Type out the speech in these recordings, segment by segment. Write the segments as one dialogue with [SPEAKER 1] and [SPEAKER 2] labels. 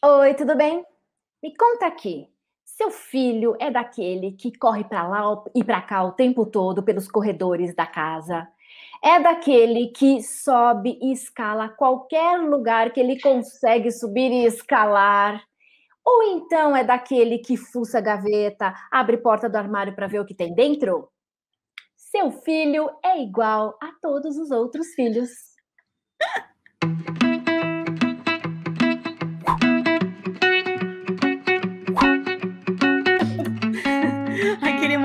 [SPEAKER 1] Oi, tudo bem? Me conta aqui. Seu filho é daquele que corre para lá e para cá o tempo todo pelos corredores da casa. É daquele que sobe e escala qualquer lugar que ele consegue subir e escalar. Ou então é daquele que fuça a gaveta, abre porta do armário para ver o que tem dentro? Seu filho é igual a todos os outros filhos.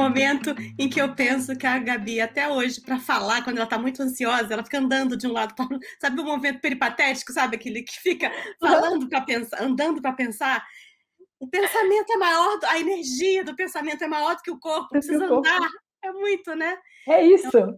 [SPEAKER 2] momento em que eu penso que a Gabi, até hoje, para falar, quando ela está muito ansiosa, ela fica andando de um lado para Sabe o momento peripatético, sabe? Aquele que fica falando para pensar, andando para pensar. O pensamento é maior, a energia do pensamento é maior do que o corpo, precisa andar. É muito, né? É isso. Então,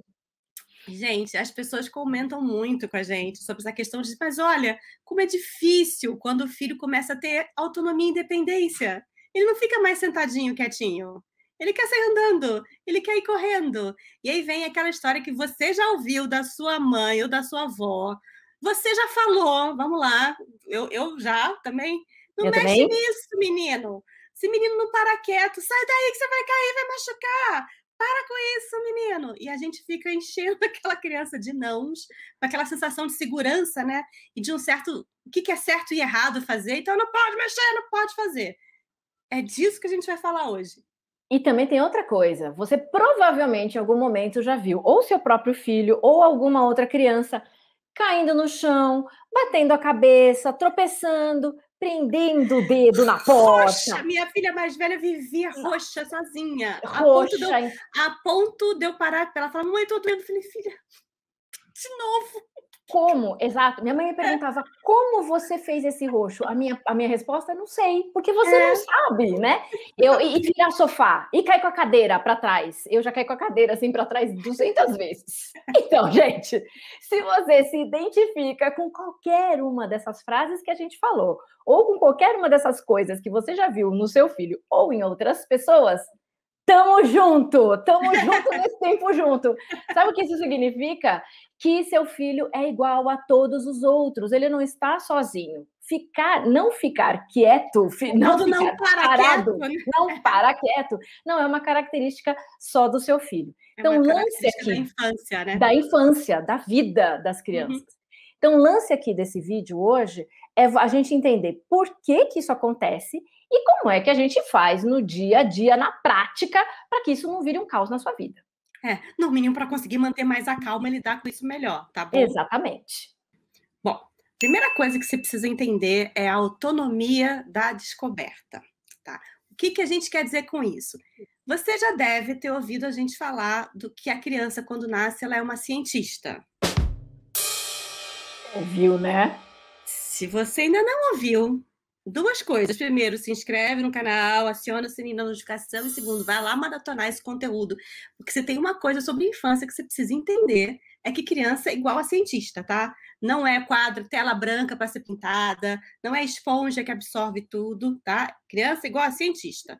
[SPEAKER 2] Gente, as pessoas comentam muito com a gente sobre essa questão de, mas olha, como é difícil quando o filho começa a ter autonomia e independência. Ele não fica mais sentadinho, quietinho ele quer sair andando, ele quer ir correndo. E aí vem aquela história que você já ouviu da sua mãe ou da sua avó. Você já falou, vamos lá, eu, eu já também. Não eu mexe também? nisso, menino. Esse menino não para quieto, sai daí que você vai cair, vai machucar. Para com isso, menino. E a gente fica enchendo aquela criança de nãos, com aquela sensação de segurança, né? E de um certo. O que é certo e errado fazer, então não pode mexer, não pode fazer.
[SPEAKER 1] É disso que a gente vai falar hoje. E também tem outra coisa: você provavelmente em algum momento já viu ou seu próprio filho ou alguma outra criança caindo no chão, batendo a cabeça, tropeçando, prendendo o dedo na porta. Roxa,
[SPEAKER 2] minha filha mais velha vivia roxa sozinha. Roxa. A ponto de eu, a ponto de eu parar ela falou mãe, tô doendo. Eu falei, filha, de
[SPEAKER 1] novo. Como? Exato. Minha mãe me é. perguntava como você fez esse roxo. A minha, a minha resposta é não sei, porque você é. não sabe, né? Eu e, e virar sofá e cair com a cadeira para trás. Eu já caí com a cadeira assim para trás 200 vezes. Então, gente, se você se identifica com qualquer uma dessas frases que a gente falou, ou com qualquer uma dessas coisas que você já viu no seu filho ou em outras pessoas, Tamo junto, tamo junto nesse tempo junto. Sabe o que isso significa? que seu filho é igual a todos os outros, ele não está sozinho. Ficar, não ficar quieto, é não, não para parado, quieto. Né? não para quieto, não é uma característica só do seu filho. É então, lance aqui da infância, né? Da infância, da vida das uhum. crianças. Uhum. Então, o lance aqui desse vídeo hoje é a gente entender por que, que isso acontece e como é que a gente faz no dia a dia, na prática, para que isso não vire um caos na sua vida.
[SPEAKER 2] É, no mínimo para conseguir manter mais a calma e lidar com isso melhor, tá bom? Exatamente. Bom, primeira coisa que você precisa entender é a autonomia da descoberta, tá? O que, que a gente quer dizer com isso? Você já deve ter ouvido a gente falar do que a criança, quando nasce, ela é uma cientista. Ouviu, né? Se você ainda não ouviu, duas coisas. Primeiro, se inscreve no canal, aciona o sininho da notificação. E segundo, vai lá maratonar esse conteúdo. Porque você tem uma coisa sobre infância que você precisa entender: é que criança é igual a cientista, tá? Não é quadro, tela branca para ser pintada, não é esponja que absorve tudo, tá? Criança é igual a cientista.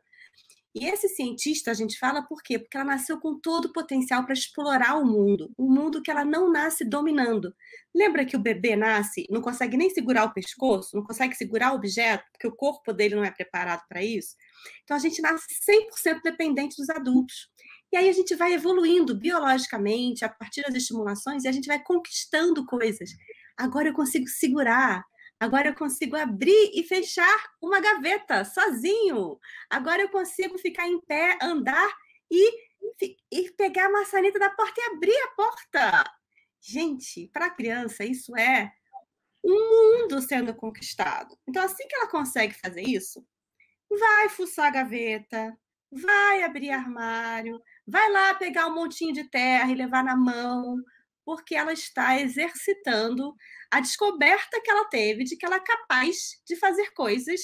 [SPEAKER 2] E esse cientista, a gente fala por quê? Porque ela nasceu com todo o potencial para explorar o mundo, um mundo que ela não nasce dominando. Lembra que o bebê nasce, não consegue nem segurar o pescoço, não consegue segurar o objeto, porque o corpo dele não é preparado para isso? Então a gente nasce 100% dependente dos adultos. E aí a gente vai evoluindo biologicamente, a partir das estimulações, e a gente vai conquistando coisas. Agora eu consigo segurar, Agora eu consigo abrir e fechar uma gaveta sozinho. Agora eu consigo ficar em pé, andar e, e pegar a maçaneta da porta e abrir a porta. Gente, para a criança, isso é um mundo sendo conquistado. Então, assim que ela consegue fazer isso, vai fuçar a gaveta, vai abrir armário, vai lá pegar um montinho de terra e levar na mão, porque ela está exercitando a descoberta que ela teve de que ela é capaz de fazer coisas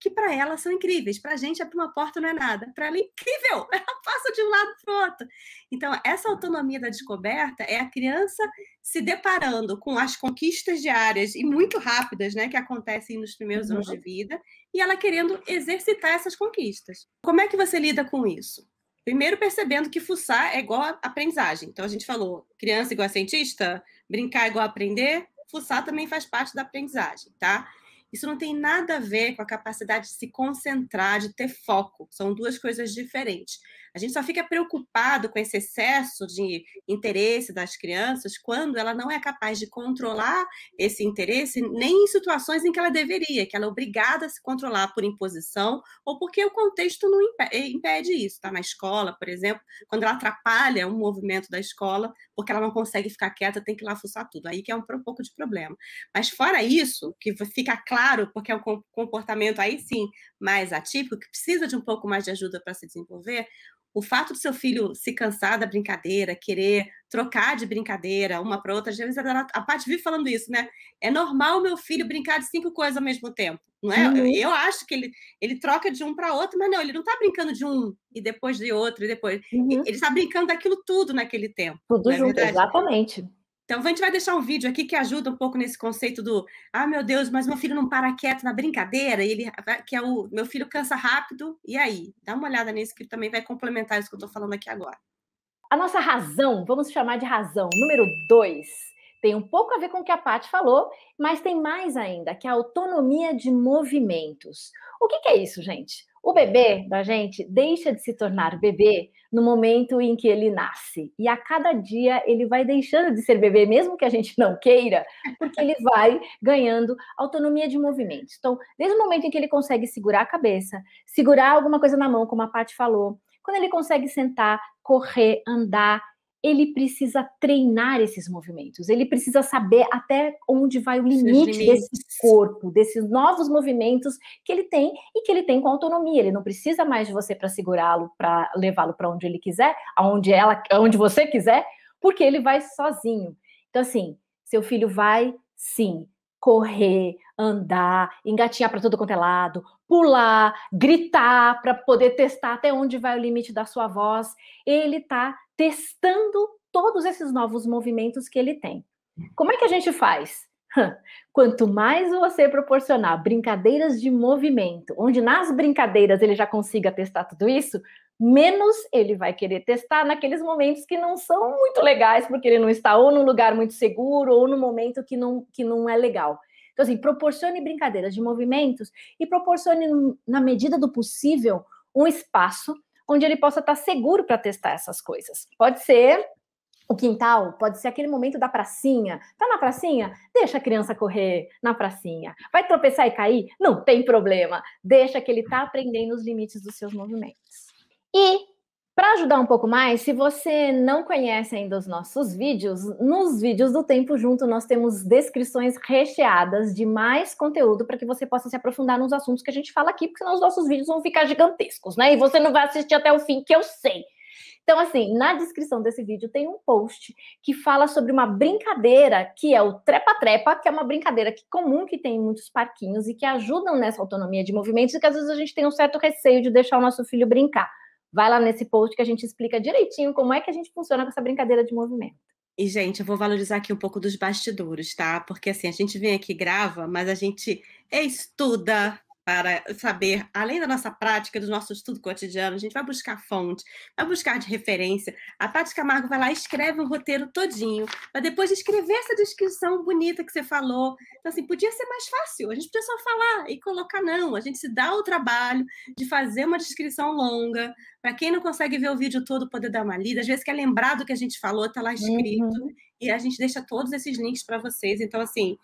[SPEAKER 2] que para ela são incríveis. Para a gente, abrir uma porta não é nada. Para ela é incrível, ela passa de um lado para o outro. Então, essa autonomia da descoberta é a criança se deparando com as conquistas diárias e muito rápidas, né, que acontecem nos primeiros uhum. anos de vida, e ela querendo exercitar essas conquistas. Como é que você lida com isso? Primeiro, percebendo que fuçar é igual a aprendizagem. Então, a gente falou criança igual a é cientista, brincar igual a aprender, fuçar também faz parte da aprendizagem, tá? Isso não tem nada a ver com a capacidade de se concentrar, de ter foco. São duas coisas diferentes. A gente só fica preocupado com esse excesso de interesse das crianças quando ela não é capaz de controlar esse interesse nem em situações em que ela deveria, que ela é obrigada a se controlar por imposição ou porque o contexto não eh, impede isso. Tá na escola, por exemplo, quando ela atrapalha um movimento da escola porque ela não consegue ficar quieta, tem que ir lá fuçar tudo. Aí que é um pouco de problema. Mas fora isso, que fica claro porque é um comportamento aí sim mais atípico, que precisa de um pouco mais de ajuda para se desenvolver, o fato do seu filho se cansar da brincadeira, querer trocar de brincadeira uma para outra, às vezes a parte vive falando isso, né? É normal meu filho brincar de cinco coisas ao mesmo tempo, não é? Uhum. Eu acho que ele, ele troca de um para outro, mas não, ele não está brincando de um e depois de outro e depois. Uhum. Ele está brincando daquilo tudo naquele tempo. Tudo é junto, exatamente. Então, a gente vai deixar um vídeo aqui que ajuda um pouco nesse conceito do ah, meu Deus, mas meu filho não para quieto na brincadeira, e ele que é o meu filho cansa rápido, e aí? Dá uma olhada nisso que também vai complementar isso que eu estou
[SPEAKER 1] falando aqui agora. A nossa razão, vamos chamar de razão, número dois, tem um pouco a ver com o que a Paty falou, mas tem mais ainda, que é a autonomia de movimentos. O que, que é isso, gente? O bebê da gente deixa de se tornar bebê no momento em que ele nasce. E a cada dia ele vai deixando de ser bebê, mesmo que a gente não queira, porque ele vai ganhando autonomia de movimento. Então, desde o momento em que ele consegue segurar a cabeça, segurar alguma coisa na mão, como a Paty falou, quando ele consegue sentar, correr, andar, ele precisa treinar esses movimentos, ele precisa saber até onde vai o limite desse corpo, desses novos movimentos que ele tem e que ele tem com autonomia. Ele não precisa mais de você para segurá-lo, para levá-lo para onde ele quiser, aonde ela, aonde você quiser, porque ele vai sozinho. Então assim, seu filho vai sim correr, andar, engatinhar para todo quanto é lado, pular, gritar para poder testar até onde vai o limite da sua voz. Ele está testando todos esses novos movimentos que ele tem. Hum. Como é que a gente faz? Quanto mais você proporcionar brincadeiras de movimento, onde nas brincadeiras ele já consiga testar tudo isso, menos ele vai querer testar naqueles momentos que não são muito legais, porque ele não está ou num lugar muito seguro ou no momento que não, que não é legal. Então, assim, proporcione brincadeiras de movimentos e proporcione, na medida do possível, um espaço onde ele possa estar seguro para testar essas coisas. Pode ser o quintal pode ser aquele momento da pracinha. Tá na pracinha? Deixa a criança correr na pracinha. Vai tropeçar e cair? Não tem problema. Deixa que ele tá aprendendo os limites dos seus movimentos. E para ajudar um pouco mais, se você não conhece ainda os nossos vídeos, nos vídeos do Tempo Junto nós temos descrições recheadas de mais conteúdo para que você possa se aprofundar nos assuntos que a gente fala aqui, porque senão os nossos vídeos vão ficar gigantescos, né? E você não vai assistir até o fim, que eu sei. Então, assim, na descrição desse vídeo tem um post que fala sobre uma brincadeira que é o trepa-trepa, que é uma brincadeira que comum que tem em muitos parquinhos e que ajudam nessa autonomia de movimentos e que às vezes a gente tem um certo receio de deixar o nosso filho brincar. Vai lá nesse post que a gente explica direitinho como é que a gente funciona com essa brincadeira de movimento.
[SPEAKER 2] E, gente, eu vou valorizar aqui um pouco dos bastidores, tá? Porque, assim, a gente vem aqui grava, mas a gente estuda, para saber, além da nossa prática, do nosso estudo cotidiano, a gente vai buscar fonte, vai buscar de referência. A Tati Camargo vai lá e escreve um roteiro todinho, para depois escrever essa descrição bonita que você falou. Então, assim, podia ser mais fácil, a gente podia só falar e colocar não. A gente se dá o trabalho de fazer uma descrição longa, para quem não consegue ver o vídeo todo, poder dar uma lida. Às vezes quer lembrar do que a gente falou, está lá escrito. Uhum. E a gente deixa todos esses links para vocês. Então, assim,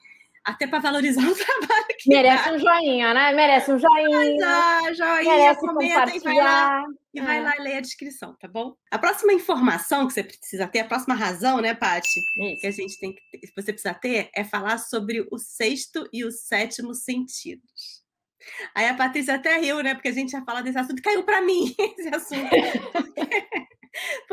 [SPEAKER 2] até para valorizar o trabalho Merece um
[SPEAKER 1] joinha, né? Merece um joinha. Ah, joinha, merece comenta e vai lá. E é. vai lá
[SPEAKER 2] ler a descrição, tá bom? A próxima informação que você precisa ter, a próxima razão, né, Paty? Que a gente tem que ter, você precisa ter é falar sobre o sexto e o sétimo sentidos. Aí a Patrícia até riu, né? Porque a gente ia falar desse assunto, caiu para mim esse assunto.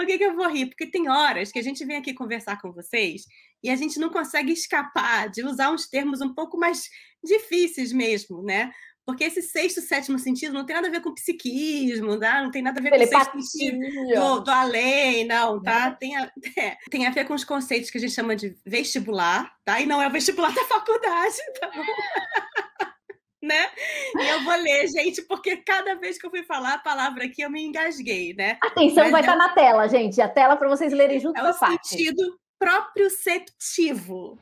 [SPEAKER 2] que, que eu vou rir? Porque tem horas que a gente vem aqui conversar com vocês e a gente não consegue escapar de usar uns termos um pouco mais difíceis mesmo, né? Porque esse sexto, sétimo sentido não tem nada a ver com psiquismo, tá? não tem nada a ver Telepatia. com o sexto do, do além, não, tá? Né? Tem a, é, tem a ver com os conceitos que a gente chama de vestibular, tá? E não é o vestibular da faculdade, tá então. bom? né? E eu vou ler, gente, porque cada vez que eu fui falar a palavra aqui, eu me engasguei, né? Atenção, Mas vai estar é... tá na
[SPEAKER 1] tela, gente. A tela para vocês lerem junto é com a parte. É o sentido proprioceptivo.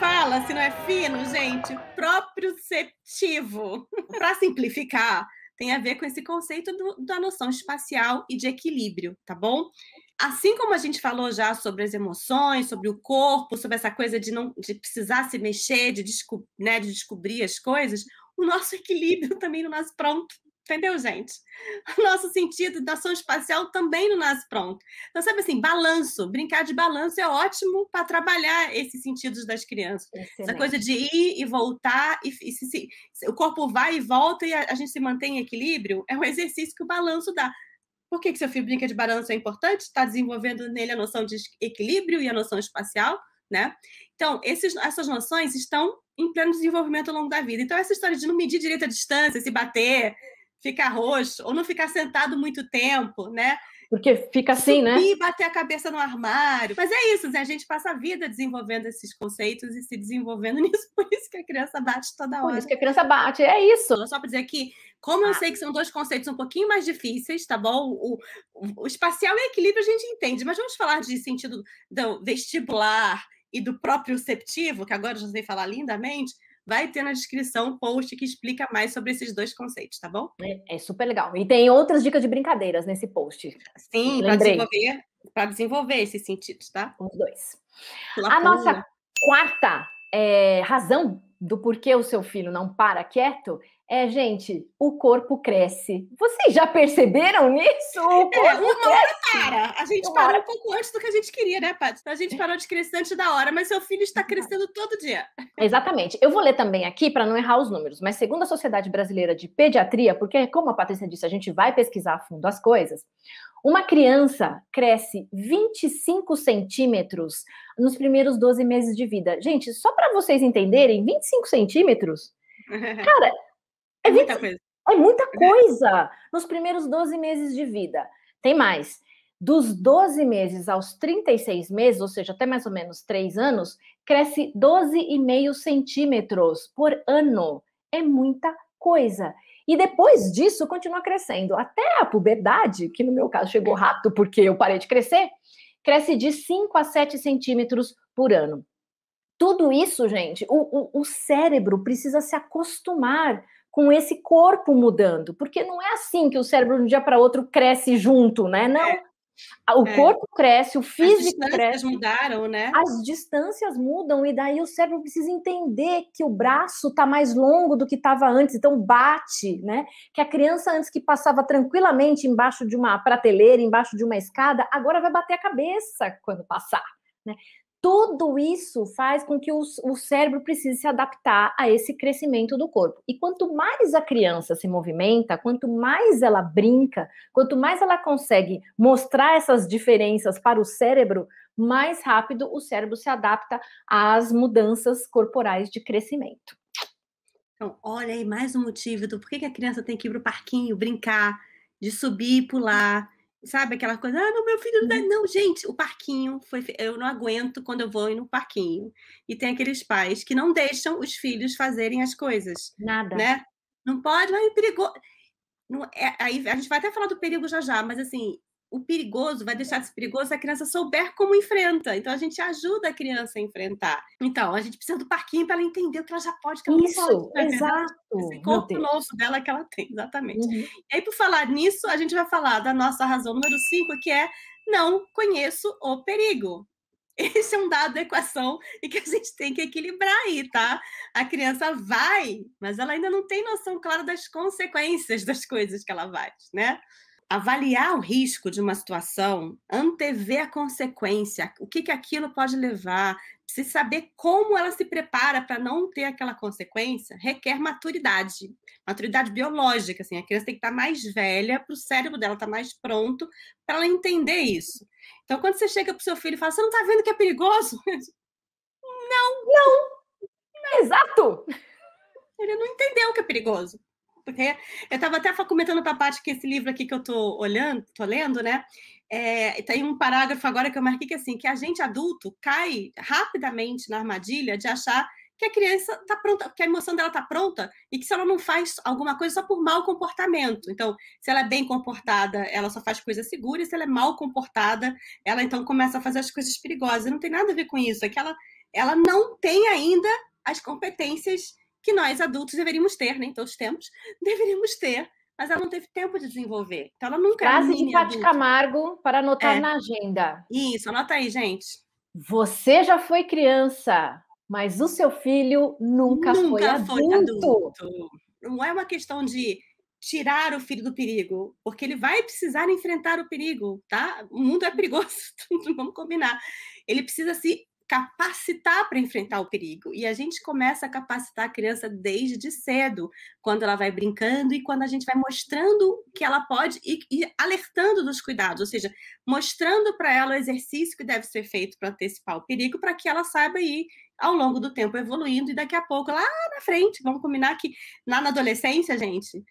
[SPEAKER 2] Fala, se não é fino, gente, proprioceptivo. para simplificar, tem a ver com esse conceito do, da noção espacial e de equilíbrio, tá bom? Assim como a gente falou já sobre as emoções, sobre o corpo, sobre essa coisa de não de precisar se mexer, de, desco, né, de descobrir as coisas, o nosso equilíbrio também não nasce pronto. Entendeu, gente? O nosso sentido da ação espacial também não nasce pronto. Então, sabe assim, balanço, brincar de balanço é ótimo para trabalhar esses sentidos das crianças. Excelente. Essa coisa de ir e voltar, e, e se, se, se, o corpo vai e volta e a, a, gente se mantém em equilíbrio, é um exercício que o balanço dá. Por que, que seu filho brinca de balanço é importante? Está desenvolvendo nele a noção de equilíbrio e a noção espacial né? Então, esses, essas noções estão em pleno desenvolvimento ao longo da vida. Então, essa história de não medir direito a distância, se bater, ficar roxo, ou não ficar sentado muito tempo, né? Porque
[SPEAKER 1] fica assim, né? Subir, né? E
[SPEAKER 2] bater a cabeça no armário. Mas é isso, né? a gente passa a vida desenvolvendo esses conceitos e se desenvolvendo nisso. Por isso que a criança bate toda hora. Por isso que
[SPEAKER 1] a criança bate, é isso.
[SPEAKER 2] Só para dizer que como ah. eu sei que são dois conceitos um pouquinho mais difíceis, tá bom? O, o, o espacial e é equilíbrio a gente entende, mas vamos falar de sentido do vestibular, e do próprio receptivo, que agora já sei falar lindamente, vai ter na descrição um post que explica mais sobre
[SPEAKER 1] esses dois conceitos, tá bom? É, é super legal. E tem outras dicas de brincadeiras nesse post. Sim, para desenvolver, para desenvolver esses sentidos, tá? Os dois. A nossa quarta é, razão do porquê o seu filho não para quieto é, gente, o corpo cresce. Vocês já perceberam nisso? O corpo é, uma hora para.
[SPEAKER 2] A gente uma parou hora... um pouco antes do que a gente queria, né, Paty? A gente parou de crescer antes da hora, mas seu filho está
[SPEAKER 1] crescendo todo dia. Exatamente. Eu vou ler também aqui para não errar os números, mas segundo a Sociedade Brasileira de Pediatria, porque, como a Patrícia disse, a gente vai pesquisar a fundo as coisas, uma criança cresce 25 centímetros nos primeiros 12 meses de vida. Gente, só para vocês entenderem, 25 centímetros?
[SPEAKER 2] Cara, é, muita coisa.
[SPEAKER 1] É muita coisa nos primeiros 12 meses de vida. Tem mais. Dos 12 meses aos 36 meses, ou seja, até mais ou menos 3 anos, cresce 12,5 centímetros por ano. É muita coisa. E depois disso, continua crescendo. Até a puberdade, que no meu caso chegou rápido porque eu parei de crescer, cresce de 5 a 7 centímetros por ano. Tudo isso, gente, o, o, o cérebro precisa se acostumar com esse corpo mudando, porque não é assim que o cérebro de um dia para outro cresce junto, né? Não. É. O é. corpo cresce, o físico cresce. As distâncias cresce,
[SPEAKER 2] mudaram,
[SPEAKER 1] né? As distâncias mudam e daí o cérebro precisa entender que o braço está mais longo do que estava antes, então bate, né? Que a criança antes que passava tranquilamente embaixo de uma prateleira, embaixo de uma escada, agora vai bater a cabeça quando passar. Né? Tudo isso faz com que o, o cérebro precise se adaptar a esse crescimento do corpo. E quanto mais a criança se movimenta, quanto mais ela brinca, quanto mais ela consegue mostrar essas diferenças para o cérebro, mais rápido o cérebro se adapta às mudanças corporais de crescimento.
[SPEAKER 2] Então, olha aí mais um motivo do por que a criança tem que ir para o parquinho brincar, de subir e pular, sabe aquela coisa, ah, não, meu filho não dá. Uhum. Não, gente, o parquinho foi. Eu não aguento quando eu vou no parquinho. E tem aqueles pais que não deixam os filhos fazerem as coisas. Nada. Né? Não pode, mas é perigoso. Não, é, aí a gente vai até falar do perigo já já, mas assim, o perigoso vai deixar de ser perigoso se a criança souber como enfrenta. Então a gente ajuda a criança a enfrentar. Então, a gente precisa do parquinho para ela entender o que ela já pode, que ela Isso, não pode. Isso, né? exato. Esse corpo novo dela que ela tem, exatamente. Uhum. E aí, por falar nisso, a gente vai falar da nossa razão número 5, que é não conheço o perigo. Esse é um dado da equação e que a gente tem que equilibrar aí, tá? A criança vai, mas ela ainda não tem noção clara das consequências das coisas que ela vai, né? avaliar o risco de uma situação, antever a consequência, o que, que aquilo pode levar, se saber como ela se prepara para não ter aquela consequência, requer maturidade, maturidade biológica, assim, a criança tem que estar tá mais velha para o cérebro dela estar tá mais pronto para ela entender isso. Então, quando você chega para o seu filho e fala, você não está vendo que é perigoso? não, não, não. Exato. Ele não entendeu que é perigoso porque eu estava até comentando para a parte que esse livro aqui que eu estou olhando, estou lendo, né? É, tem tá um parágrafo agora que eu marquei que é assim, que a gente adulto cai rapidamente na armadilha de achar que a criança está pronta, que a emoção dela está pronta e que se ela não faz alguma coisa só por mau comportamento. Então, se ela é bem comportada, ela só faz coisas seguras, se ela é mal comportada, ela então começa a fazer as coisas perigosas. Não tem nada a ver com isso, é que ela, ela não tem ainda as competências que nós adultos deveríamos ter, nem todos temos, deveríamos ter, mas ela não teve tempo de desenvolver. Então ela nunca é Frase era de Pati
[SPEAKER 1] Camargo para anotar é. na agenda.
[SPEAKER 2] Isso, anota aí, gente.
[SPEAKER 1] Você já foi criança, mas o seu filho nunca, nunca foi, adulto. foi adulto.
[SPEAKER 2] Não é uma questão de tirar o filho do perigo, porque ele vai precisar enfrentar o perigo, tá? O mundo é perigoso, vamos combinar. Ele precisa se capacitar para enfrentar o perigo. E a gente começa a capacitar a criança desde cedo, quando ela vai brincando e quando a gente vai mostrando que ela pode e, e alertando dos cuidados, ou seja, mostrando para ela o exercício que deve ser feito para antecipar o perigo, para que ela saiba ir ao longo do tempo evoluindo e daqui a pouco lá na frente, vamos combinar que na adolescência, gente,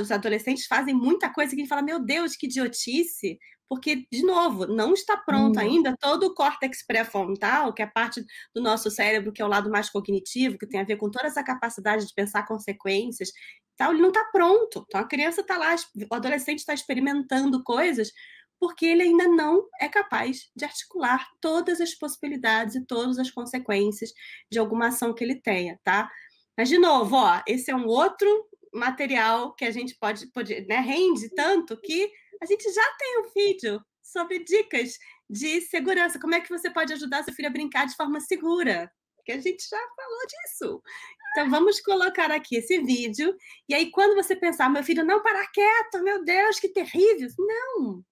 [SPEAKER 2] os adolescentes fazem muita coisa que a gente fala, meu Deus, que idiotice, porque, de novo, não está pronto uhum. ainda todo o córtex pré-frontal, que é a parte do nosso cérebro que é o lado mais cognitivo, que tem a ver com toda essa capacidade de pensar consequências, tal, ele não está pronto. Então, a criança está lá, o adolescente está experimentando coisas, porque ele ainda não é capaz de articular todas as possibilidades e todas as consequências de alguma ação que ele tenha, tá? Mas, de novo, ó, esse é um outro material que a gente pode, pode né, rende tanto que a gente já tem um vídeo sobre dicas de segurança. Como é que você pode ajudar seu filho a brincar de forma segura? Que a gente já falou disso. Então vamos colocar aqui esse vídeo. E aí, quando você pensar, meu filho não para quieto, meu Deus, que terrível! Não!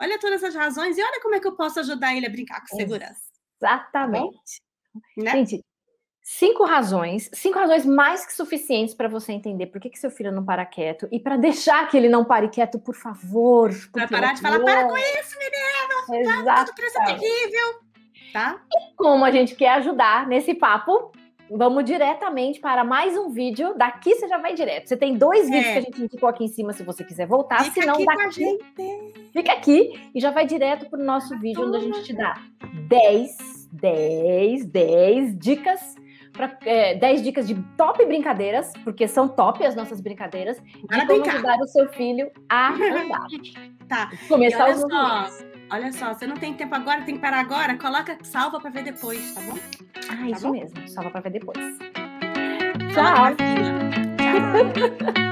[SPEAKER 2] Olha todas as razões e olha como é que eu posso ajudar ele a brincar com segurança. Tá Exatamente.
[SPEAKER 1] Né? Gente, Cinco razões, cinco razões mais que suficientes para você entender por que, que seu filho não para quieto e para deixar que ele não pare quieto, por favor. Para é parar de falar, para com
[SPEAKER 2] isso, menino! Exato. Tá, terrível!
[SPEAKER 1] Tá? E como a gente quer ajudar nesse papo, vamos diretamente para mais um vídeo. Daqui você já vai direto. Você tem dois vídeos é. que a gente indicou aqui em cima se você quiser voltar. Fica se não, daqui. Fica aqui e já vai direto para o nosso vídeo, onde a gente te dá 10, 10, 10 dicas para é, 10 dicas de top brincadeiras, porque são top as nossas brincadeiras, para de como ajudar o seu filho a andar. tá. Começar os
[SPEAKER 2] movimentos. Olha só, você não tem tempo agora, tem que parar agora, coloca salva para ver depois, tá bom?
[SPEAKER 1] Ah, tá isso bom? mesmo, salva para ver depois. Tchau. Tchau.